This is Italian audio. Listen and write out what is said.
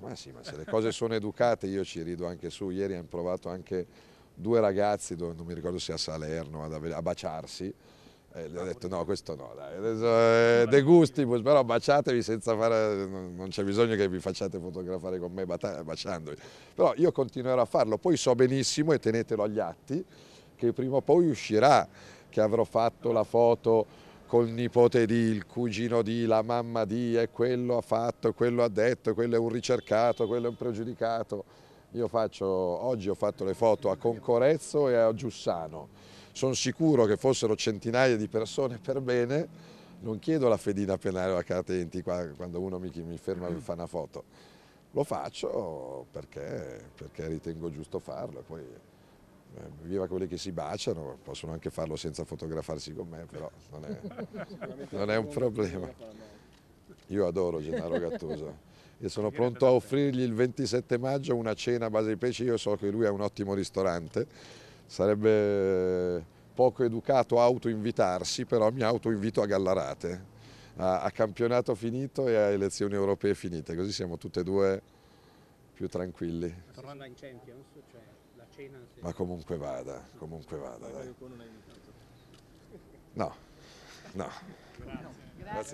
ma sì, ma se le cose sono educate io ci rido anche su, ieri hanno provato anche due ragazzi, dove, non mi ricordo se a Salerno, a baciarsi, e gli ho detto no, questo no, dai, adesso eh, De Gustibus, però baciatevi senza fare, non c'è bisogno che vi facciate fotografare con me baciandovi. Però io continuerò a farlo, poi so benissimo e tenetelo agli atti che prima o poi uscirà, che avrò fatto la foto col nipote di, il cugino di, la mamma di, e eh, quello ha fatto, quello ha detto, quello è un ricercato, quello è un pregiudicato. Io faccio, oggi ho fatto le foto a Concorezzo e a Giussano. Sono sicuro che fossero centinaia di persone per bene. Non chiedo la fedina penale o la carta quando uno mi, mi ferma e mi fa una foto. Lo faccio perché, perché ritengo giusto farlo. Poi eh, viva quelli che si baciano, possono anche farlo senza fotografarsi con me, però non è, non è un problema. Io adoro Gennaro Gattuso e sono pronto a offrirgli il 27 maggio una cena a base di pesce, io so che lui è un ottimo ristorante, sarebbe poco educato autoinvitarsi, però mi autoinvito a Gallarate, a, a campionato finito e a elezioni europee finite, così siamo tutte e due più tranquilli. Tornando in Champions, cioè la cena... Ma comunque vada, comunque vada. Dai. No, no. Grazie. Grazie.